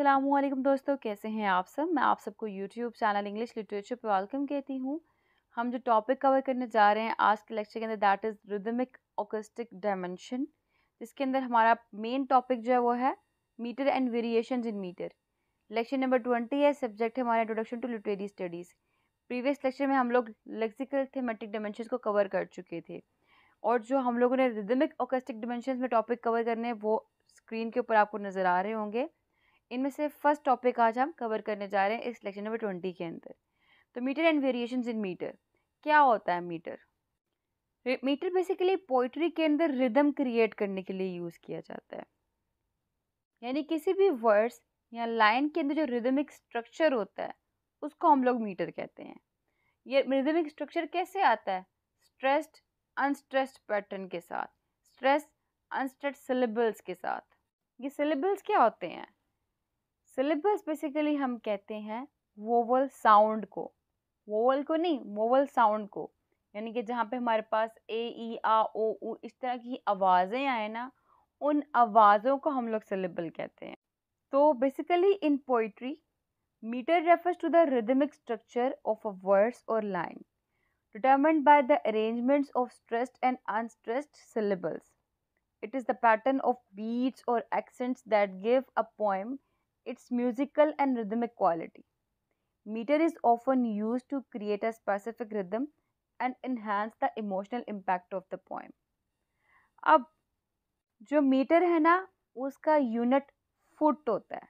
अल्लाम दोस्तों कैसे हैं आप सब मैं आप सबको यूट्यूब चैनल इंग्लिश लिटरेचर पर वेलकम कहती हूँ हम जो टॉपिक कवर करने जा रहे हैं आज के लेक्चर के अंदर that is rhythmic acoustic dimension जिसके अंदर हमारा मेन टॉपिक जो है वो है metre and variation in metre lecture number twenty है सब्जेक्ट है हमारा introduction to literary studies previous lecture में हम लोग लेक्सिकल थेमेटिक डायमेंशन को कवर कर चुके थे और जो हम लोगों ने रिदमिक ऑकस्टिक डायमेंशन में टॉपिक कवर करने हैं वो स्क्रीन के ऊपर आपको नज़र आ रहे होंगे इनमें से फर्स्ट टॉपिक आज हम कवर करने जा रहे हैं इस लेक्चर नंबर ट्वेंटी के अंदर तो metre and variation in metre क्या होता है मीटर मीटर बेसिकली पोइट्री के अंदर रिदम क्रिएट करने के लिए यूज़ किया जाता है यानी किसी भी वर्ड्स या लाइन के अंदर जो रिदमिक स्ट्रक्चर होता है उसको हम लोग मीटर कहते हैं ये रिदमिक स्ट्रक्चर कैसे आता है स्ट्रेस्ड अनस्ट्रेस्ड पैटर्न के साथ स्ट्रेस अनस्ट्रेस्ड सिलेबल्स के साथ ये सिलेबल्स क्या होते हैं सिलेबस बेसिकली हम कहते हैं वोवल साउंड को वोवल को नहीं वोवल साउंड को यानी कि जहाँ पे हमारे पास ए ई आ ओ ऊ इस तरह की आवाज़ें आए ना उन आवाज़ों को हम लोग सिलेबल कहते हैं तो basically in poetry metre refers to the rhythmic structure of a words और line determined by the arrangements of stressed and unstressed syllables it is the pattern of beats और accents that give a poem its musical and rhythmic quality. Meter is often used to create a specific rhythm and enhance the emotional impact of the poem. अब जो metre है ना उसका unit foot होता है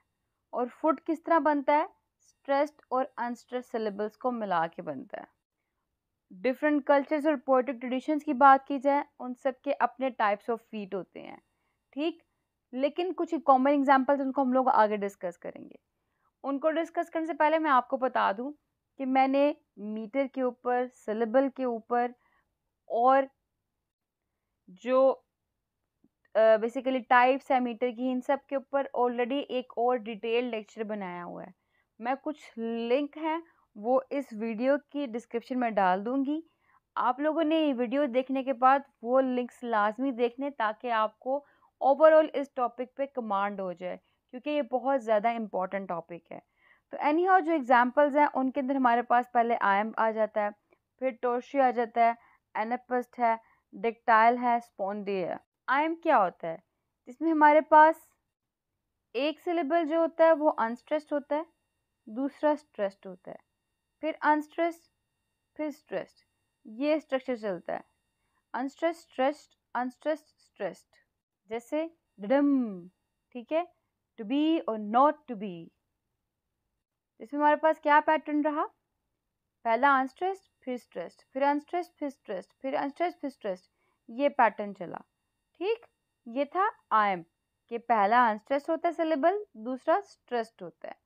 और foot किस तरह बनता है स्ट्रेस्ड और अनस्ट्रेस सिलेबल्स को मिला के बनता है डिफरेंट कल्चर्स और पोइटिक ट्रेडिशंस की बात की जाए उन सब के अपने टाइप्स ऑफ फीट होते हैं ठीक लेकिन कुछ कॉमन एग्जाम्पल्स उनको हम लोग आगे डिस्कस करेंगे उनको डिस्कस करने से पहले मैं आपको बता दूं कि मैंने मीटर के ऊपर सिलेबल के ऊपर और जो बेसिकली टाइप्स है मीटर की इन सब के ऊपर ऑलरेडी एक और डिटेल लेक्चर बनाया हुआ है मैं कुछ लिंक है वो इस वीडियो की डिस्क्रिप्शन में डाल दूँगी आप लोगों ने ये वीडियो देखने के बाद वो लिंक्स लाजमी देखने ताकि आपको ओवरऑल इस टॉपिक पे कमांड हो जाए क्योंकि ये बहुत ज़्यादा इम्पॉर्टेंट टॉपिक है तो एनी हाउ जो एग्ज़ाम्पल्स हैं उनके अंदर हमारे पास पहले आयम आ जाता है फिर टोशी आ जाता है एनेपस्ट है डिकटाइल है स्पोंडी है आयम क्या होता है जिसमें हमारे पास एक सिलेबल जो होता है वो अनस्ट्रेस्ड होता है दूसरा स्ट्रेस्ड होता है फिर अनस्ट्रेस्ड फिर स्ट्रेस्ड ये स्ट्रक्चर चलता है अनस्ट्रेस स्ट्रेस्ड अनस्ट्रेस्ड स्ट्रेस्ड जैसे डम ठीक है टू बी और नॉट टू बी इसमें हमारे पास क्या पैटर्न रहा पहला अनस्ट्रेस्ड फिर स्ट्रेस्ड फिर अनस्ट्रेस्ड फिर स्ट्रेस्ड फिर अनस्ट्रेस्ड फिर स्ट्रेस्ड ये पैटर्न चला ठीक ये था एम कि पहला अनस्ट्रेस्ड होता है सिलेबल दूसरा स्ट्रेस्ड होता है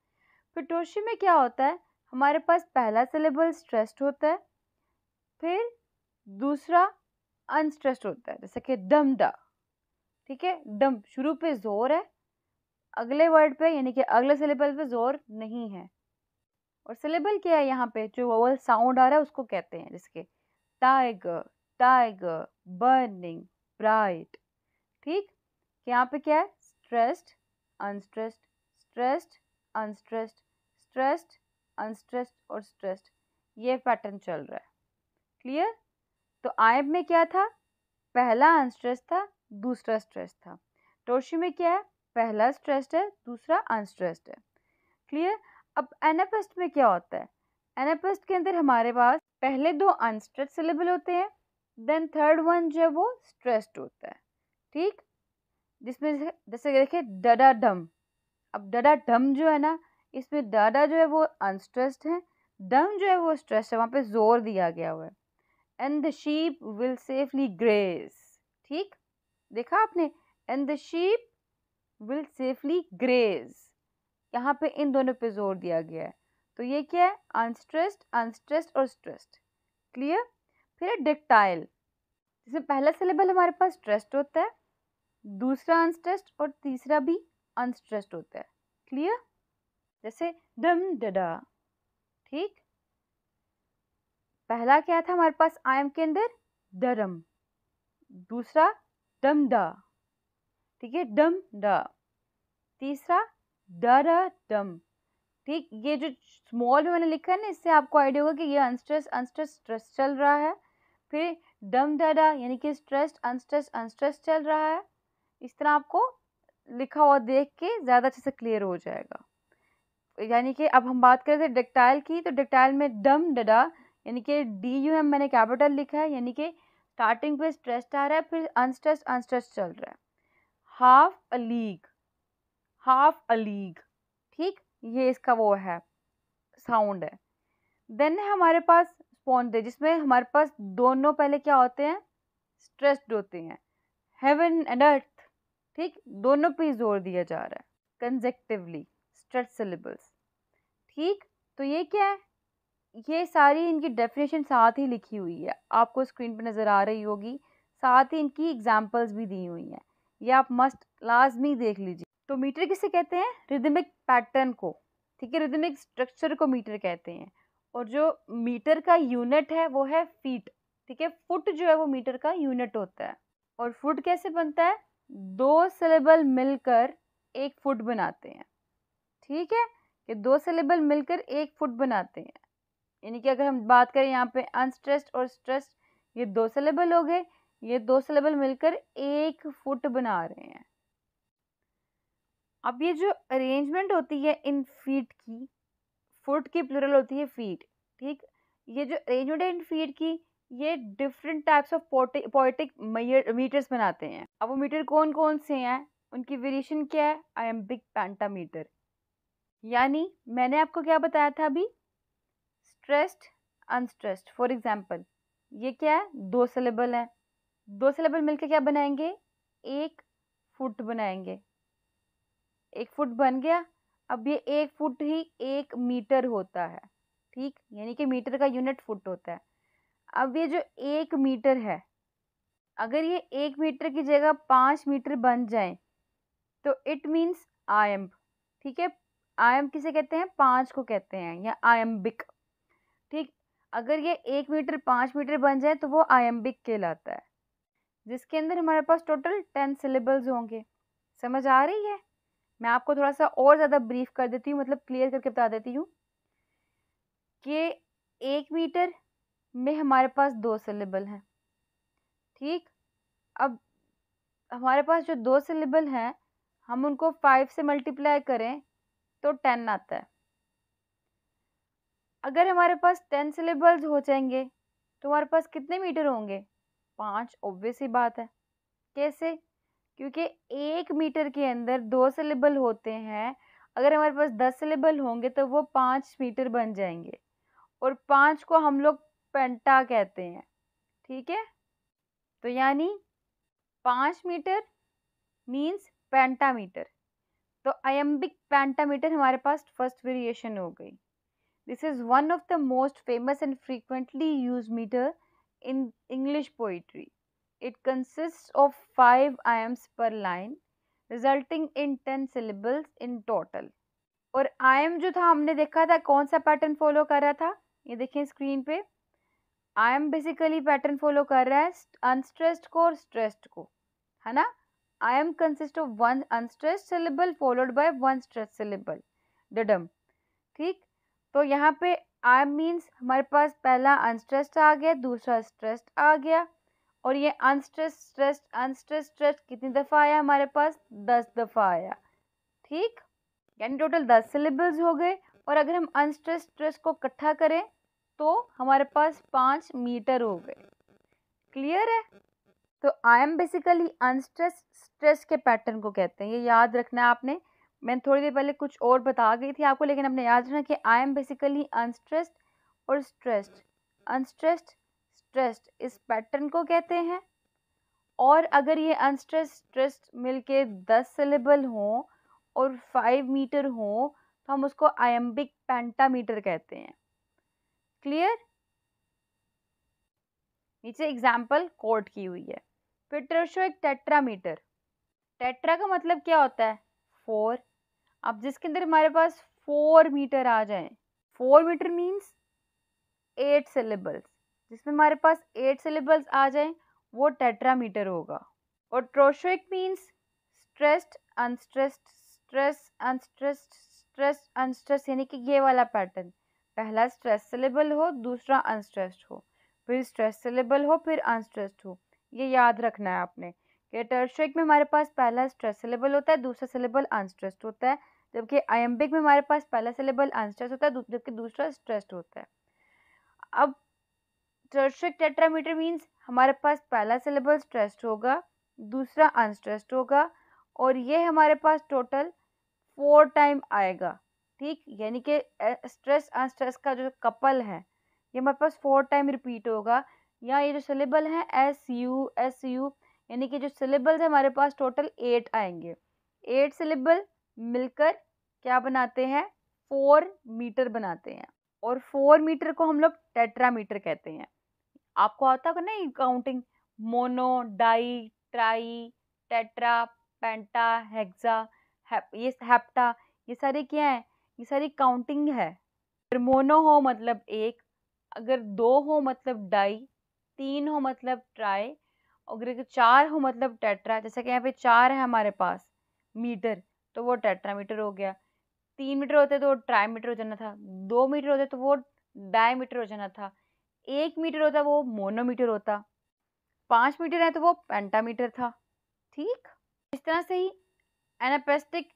फिर टोशी में क्या होता है हमारे पास पहला सिलेबल स्ट्रेस्ड होता है फिर दूसरा अनस्ट्रेस्ड होता है जैसे कि डा ठीक है डम शुरू पे जोर है अगले वर्ड पे यानी कि अगले सिलेबल पे जोर नहीं है और सिलेबल क्या है यहाँ पे जो वोवल साउंड आ रहा है उसको कहते हैं जिसके टाइगर टाइगर बर्निंग ब्राइट ठीक यहाँ पे क्या है stressed unstressed stressed unstressed stressed unstressed और स्ट्रेस्ड ये पैटर्न चल रहा है क्लियर तो आय में क्या था पहला अनस्ट्रेस था दूसरा स्ट्रेस था टोशी में क्या है पहला स्ट्रेस्ड है दूसरा अनस्ट्रेस्ड है क्लियर अब एनापेस्ट में क्या होता है एनापेस्ट के अंदर हमारे पास पहले दो अनस्ट्रेस सिलेबल होते हैं देन थर्ड वन जो है वो स्ट्रेस्ड होता है ठीक जिसमें जैसे देखिए डडा डम अब डडा डम जो है ना इसमें डाडा जो है वो अनस्ट्रेस्ड है डम जो है वो स्ट्रेस है वहाँ पे जोर दिया गया हुआ है and the sheep will safely graze ठीक देखा आपने and the sheep will safely graze यहाँ पे इन दोनों पे जोर दिया गया है तो ये क्या है अनस्ट्रेस्ड अनस्ट्रेस्ड और स्ट्रेस्ड क्लियर फिर है डिक्टाइल जैसे पहला सिलेबल हमारे पास स्ट्रेस्ड होता है दूसरा अनस्ट्रेस्ड और तीसरा भी अनस्ट्रेस्ड होता है क्लियर जैसे डम डडा ठीक पहला क्या था हमारे पास आयम के अंदर डरम दूसरा डम ड ठीक है डम ड तीसरा ड डम ठीक ये जो स्मॉल में मैंने लिखा है ना इससे आपको आइडिया होगा कि ये अनस्ट्रेस अनस्ट्रेस स्ट्रेस चल रहा है फिर डम डा यानी कि स्ट्रेस अनस्ट्रेस अनस्ट्रेस चल रहा है इस तरह आपको लिखा हुआ देख के ज़्यादा अच्छे से क्लियर हो जाएगा यानी कि अब हम बात करें थे डेक्टाइल की तो डेक्टाइल में डम डडा यानी कि डी यू एम मैंने कैपिटल लिखा है यानी कि स्टार्टिंग पे स्ट्रेस्ड आ रहा है फिर अनस्ट्रेस्ड अनस्ट्रेस्ड चल रहा है half a league half a league ठीक ये इसका वो है साउंड है देन है हमारे पास स्पॉन्ड है जिसमें हमारे पास दोनों पहले क्या होते हैं स्ट्रेस्ड होते हैं हेवन एंड अर्थ ठीक दोनों पे जोर दिया जा रहा है कंजेक्टिवली स्ट्रेट सिलेबल्स ठीक तो ये क्या है ये सारी इनकी डेफिनेशन साथ ही लिखी हुई है आपको स्क्रीन पर नज़र आ रही होगी साथ ही इनकी एग्जाम्पल्स भी दी हुई हैं ये आप मस्ट लाजमी देख लीजिए तो मीटर किसे कहते हैं रिदमिक पैटर्न को ठीक है रिदमिक स्ट्रक्चर को मीटर कहते हैं और जो मीटर का यूनिट है वो है फीट ठीक है फुट जो है वो मीटर का यूनिट होता है और फुट कैसे बनता है दो सिलेबल मिलकर एक फुट बनाते हैं ठीक है कि दो सिलेबल मिलकर एक फुट बनाते हैं यानी कि अगर हम बात करें यहाँ पे अनस्ट्रेस्ड और स्ट्रेस्ड ये दो सिलेबल हो गए ये दो सिलेबल मिलकर एक फुट बना रहे हैं अब ये जो अरेंजमेंट होती है इन फीट की फुट की प्लूरल होती है फीट ठीक ये जो अरेंजमेंट है इन फीट की ये different types of poetic metres बनाते हैं अब वो मीटर कौन कौन से हैं उनकी वेरिएशन क्या है आई एम बिग पेंटामीटर यानी मैंने आपको क्या बताया था अभी स्ट्रेस्ड अनस्ट्रेस्ड फॉर एग्जाम्पल ये क्या है दो सिलेबल है दो सिलेबल मिलकर क्या बनाएंगे एक फुट बनाएंगे एक फुट बन गया अब ये एक फुट ही एक मीटर होता है ठीक यानी कि मीटर का यूनिट फुट होता है अब ये जो एक मीटर है अगर ये एक मीटर की जगह पाँच मीटर बन जाए तो इट मीन्स आयम्ब ठीक है आयम किसे कहते हैं पाँच को कहते हैं या आयम्बिक अगर ये एक मीटर पाँच मीटर बन जाए तो वो आयम्बिक कहलाता है जिसके अंदर हमारे पास टोटल टेन सिलेबल्स होंगे समझ आ रही है मैं आपको थोड़ा सा और ज़्यादा ब्रीफ कर देती हूँ मतलब क्लियर करके बता देती हूँ कि एक मीटर में हमारे पास दो सिलेबल हैं ठीक अब हमारे पास जो दो सिलेबल हैं हम उनको फाइव से मल्टीप्लाई करें तो टेन आता है अगर हमारे पास टेन सिलेबल्स हो जाएंगे तो हमारे पास कितने मीटर होंगे पाँच ऑब्वियस ही बात है कैसे क्योंकि एक मीटर के अंदर दो सिलेबल होते हैं अगर हमारे पास दस सिलेबल होंगे तो वो पाँच मीटर बन जाएंगे और पाँच को हम लोग पेंटा कहते हैं ठीक है तो यानी पाँच मीटर मीन्स मीटर तो अयम्बिक मीटर हमारे पास फर्स्ट वेरिएशन हो गई This is one of the most famous and frequently used meter in English poetry. It consists of 5 iams per line resulting in 10 syllables in total. और I am जो था हमने देखा था कौन सा पैटर्न फॉलो कर रहा था ये देखें स्क्रीन पे iamb basically pattern follow कर रहा है अनस्ट्रेस्ड को और स्ट्रेस्ड को है ना iamb consist of one unstressed syllable followed by one stressed syllable डडम ठीक तो यहाँ पे आई मीन्स हमारे पास पहला अनस्ट्रेस्ड आ गया दूसरा स्ट्रेस्ड आ गया और ये अनस्ट्रेस स्ट्रेस्ड अनस्ट्रेस स्ट्रेस्ड कितनी दफ़ा आया हमारे पास दस दफ़ा आया ठीक यानी टोटल दस सिलेबल्स हो गए और अगर हम अनस्ट्रेस स्ट्रेस को इकट्ठा करें तो हमारे पास पाँच मीटर हो गए क्लियर है तो iamb basically unstress stress के पैटर्न को कहते हैं ये याद रखना है आपने मैं थोड़ी देर पहले कुछ और बता गई थी आपको लेकिन अपने याद रखना कि आई एम बेसिकली अनस्ट्रेस्ड और स्ट्रेस्ड अनस्ट्रेस्ड स्ट्रेस्ड इस पैटर्न को कहते हैं और अगर ये अनस्ट्रेस्ड स्ट्रेस्ड मिल के दस सिलेबल हों और फाइव मीटर हों तो हम उसको आयम्बिक पेंटामीटर कहते हैं क्लियर नीचे एग्जाम्पल कोर्ट की हुई है फिर एक टेट्रामीटर टेट्रा का मतलब क्या होता है फोर अब जिसके अंदर हमारे पास फोर मीटर आ जाए four metre means eight syllables जिसमें हमारे पास एट सिलेबल्स आ जाए वो टेट्रामीटर होगा और trochaic means stressed unstressed stress unstressed stress unstress यानी कि ये वाला पैटर्न पहला स्ट्रेस सिलेबल हो दूसरा अनस्ट्रेस्ड हो फिर स्ट्रेस सिलेबल हो फिर अनस्ट्रेस्ड हो ये याद रखना है आपने कि टर्शेक में हमारे पास पहला स्ट्रेस सिलेबल होता है दूसरा सिलेबल अनस्ट्रेस्ड होता है जबकि आयम्बिक में हमारे पास पहला सिलेबल अनस्ट्रेस होता है जबकि दूसरा स्ट्रेस्ड होता है अब टर्शिक टेट्रामीटर मीन्स हमारे पास पहला सिलेबल स्ट्रेस्ड होगा दूसरा अनस्ट्रेस्ड होगा और ये हमारे पास टोटल फोर टाइम आएगा ठीक यानी कि स्ट्रेस अनस्ट्रेस का जो कपल है ये हमारे पास फोर टाइम रिपीट होगा या ये जो सिलेबल है एस यू एस यू यानी कि जो सिलेबल्स हमारे पास टोटल एट आएंगे एट सिलेबल मिलकर क्या बनाते हैं फोर मीटर बनाते हैं और फोर मीटर को हम लोग टेट्रामीटर कहते हैं आपको आता होगा ना counting mono di tri tetra penta hexa hep, ये हेप्टा ये सारे क्या हैं ये सारी काउंटिंग है अगर मोनो हो मतलब एक अगर दो हो मतलब डाई तीन हो मतलब ट्राई अगर चार हो मतलब टेट्रा जैसे कि यहाँ पे चार है हमारे पास मीटर तो वो टेट्रामीटर हो गया तीन मीटर होते तो वो ट्राईमीटर हो जाना था दो मीटर होते तो वो डायमीटर हो जाना था एक मीटर होता वो मोनोमीटर होता पाँच मीटर है तो वो पेंटामीटर था ठीक इस तरह से ही एनापेस्टिक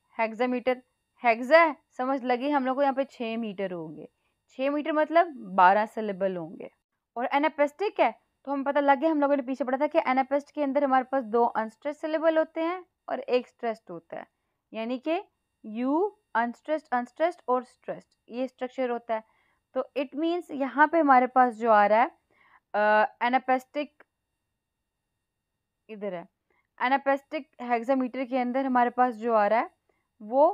मीटर हैग्जा है समझ लगी हम लोग को यहाँ पे छः मीटर होंगे छः मीटर मतलब बारह सिलेबल होंगे और एनापेस्टिक है तो हम पता लग गया हम लोगों ने पीछे पढ़ा था कि एनापेस्ट के अंदर हमारे पास दो अनस्ट्रेस सिलेबल होते हैं और एक स्ट्रेस्ड होता है यानी कि यू अनस्ट्रेस्ड अनस्ट्रेस्ड और स्ट्रेस्ड ये स्ट्रक्चर होता है तो इट मीन्स यहाँ पे हमारे पास जो आ रहा है एनापेस्टिक इधर है एनापेस्टिक हेक्सामीटर के अंदर हमारे पास जो आ रहा है वो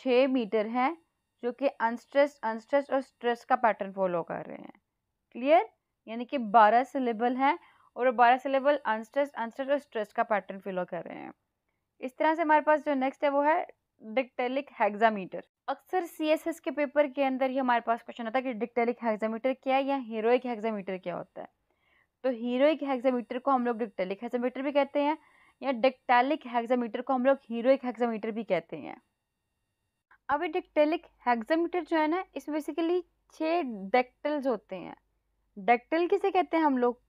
छः मीटर हैं जो कि अनस्ट्रेस अनस्ट्रेस और स्ट्रेस का पैटर्न फॉलो कर रहे हैं क्लियर यानी कि बारह सिलेबल हैं और बारह सिलेबल अनस्ट्रेस अनस्ट्रेस और स्ट्रेस का पैटर्न फॉलो कर रहे हैं इस तरह से हमारे पास जो नेक्स्ट है वो है डिक्टेलिक हेक्सामीटर अक्सर सी एस एस के पेपर के अंदर ही हमारे पास क्वेश्चन आता है कि डिक्टेलिक हेक्सामीटर क्या है या हीरोइक हेक्सामीटर क्या होता है तो हीरोइक हेक्सामीटर को हम लोग डिक्टेलिक हेक्सामीटर भी कहते हैं या डिक्टेलिक हेक्सामीटर को हम लोग हीरोइक हेक्सामीटर भी कहते हैं अब डिक्टेलिक हेक्सामीटर जो है ना इसमें बेसिकली छः डेक्टल्स होते हैं डेक्टल किसे कहते हैं हम लोग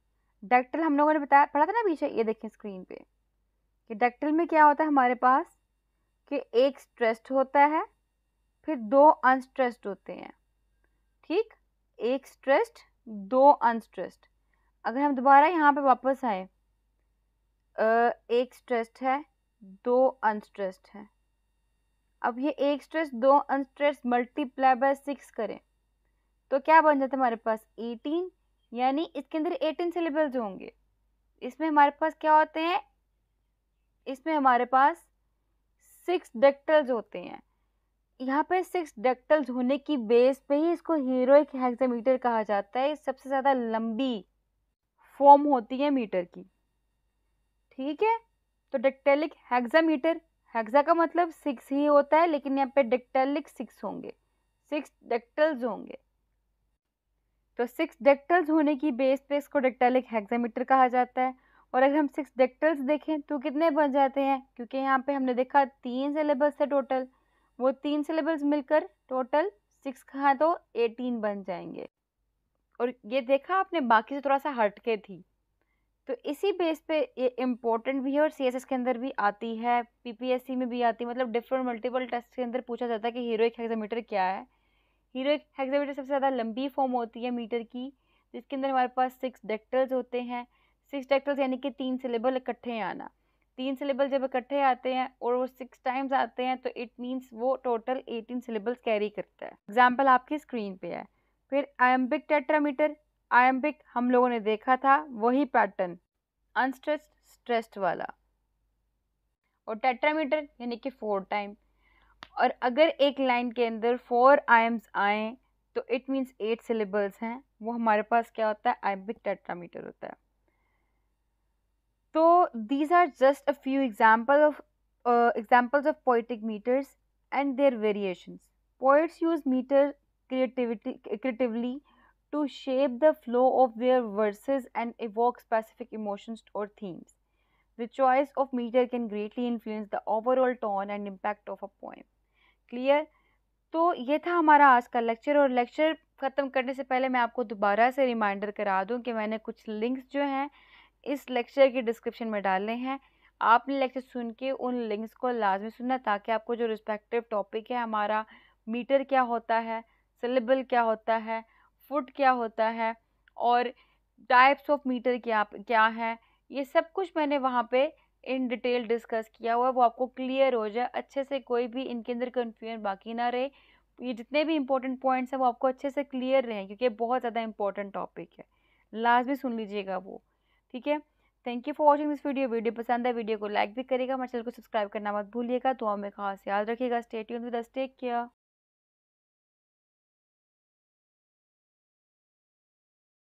डेक्टल हम लोगों ने बताया पढ़ा था ना पीछे ये देखें स्क्रीन पे कि डक्टल में क्या होता है हमारे पास कि एक स्ट्रेस्ड होता है फिर दो अनस्ट्रेस्ड होते हैं ठीक एक स्ट्रेस्ड दो अनस्ट्रेस्ड अगर हम दोबारा यहाँ पे वापस आए एक स्ट्रेस्ड है दो अनस्ट्रेस्ड है अब ये एक स्ट्रेस दो अनस्ट्रेस मल्टीप्लाई बाय सिक्स करें तो क्या बन जाता है हमारे पास एटीन यानी इसके अंदर एटीन सिलेबल्स होंगे इसमें हमारे पास क्या होते हैं इसमें हमारे पास सिक्स डेक्टल्स होते हैं यहाँ पे सिक्स डेक्टल्स होने की बेस पे ही इसको हीरोइक हेक्सामीटर कहा जाता है सबसे ज़्यादा लंबी फॉर्म होती है मीटर की ठीक है तो डेक्टेलिक हेक्सामीटर हेक्सा का मतलब सिक्स ही होता है लेकिन यहाँ पे डेक्टेलिक सिक्स होंगे सिक्स डेक्टल्स होंगे तो सिक्स डेक्टल्स होने की बेस पे इसको डेक्टेलिक हेक्सामीटर कहा जाता है और अगर हम सिक्स डेक्टल्स देखें तो कितने बन जाते हैं क्योंकि यहाँ पे हमने देखा तीन सिलेबस है टोटल वो तीन सिलेबस मिलकर टोटल सिक्स का तो एटीन बन जाएंगे और ये देखा आपने बाकी से तो थोड़ा सा हट के थी तो इसी बेस पे ये इम्पोर्टेंट भी है और सीएसएस के अंदर भी आती है पीपीएससी में भी आती है मतलब डिफरेंट मल्टीपल टेस्ट के अंदर पूछा जाता है कि हीरोइक हेक्सामीटर क्या है हीरोइक हेक्सामीटर सबसे ज़्यादा लंबी फॉर्म होती है मीटर की जिसके अंदर हमारे पास सिक्स डेक्टर्स होते हैं सिक्स डैक्टल्स यानी कि तीन सिलेबल इकट्ठे आना तीन सिलेबल जब इकट्ठे आते हैं और वो सिक्स टाइम्स आते हैं तो इट मीन्स वो टोटल एटीन सिलेबल्स कैरी करता है एग्जाम्पल आपकी स्क्रीन पे है फिर आयम्बिक टेट्रामीटर आयम्बिक हम लोगों ने देखा था वही पैटर्न अनस्ट्रेस्ड स्ट्रेस्ड वाला और टेट्रामीटर यानी कि फोर टाइम और अगर एक लाइन के अंदर फोर आयम्स आए तो इट मीन्स एट सिलेबल्स हैं वो हमारे पास क्या होता है आयम्बिक टेट्रामीटर होता है तो these are just a few example of examples of poetic metres and their variation poets use metre creativity creatively to shape the flow of their verses and a evoke specific emotions और themes the choice of metre can greatly influence the overall tone and impact of a poem clear तो ये था हमारा आज का lecture और lecture ख़त्म करने से पहले मैं आपको दोबारा से रिमाइंडर करा दूँ कि मैंने कुछ लिंक्स जो हैं इस लेक्चर की डिस्क्रिप्शन में डालने हैं आपने लेक्चर सुन के उन लिंक्स को लाजमी सुनना ताकि आपको जो रिस्पेक्टिव टॉपिक है हमारा मीटर क्या होता है सिलेबल क्या होता है फुट क्या होता है और टाइप्स ऑफ मीटर क्या क्या है ये सब कुछ मैंने वहाँ पे इन डिटेल डिस्कस किया हुआ वो आपको क्लियर हो जाए अच्छे से कोई भी इनके अंदर कन्फ्यूजन बाकी ना रहे ये जितने भी इंपॉर्टेंट पॉइंट्स हैं वो आपको अच्छे से क्लियर रहें क्योंकि बहुत ज़्यादा इंपॉर्टेंट टॉपिक है लाजमी सुन लीजिएगा वो ठीक है thank you for watching this video video पसंद है वीडियो को लाइक भी करेगा हमारे चैनल को सब्सक्राइब करना मत भूलिएगा तो हमें खास याद रखिएगा स्टेट विद टेक केयर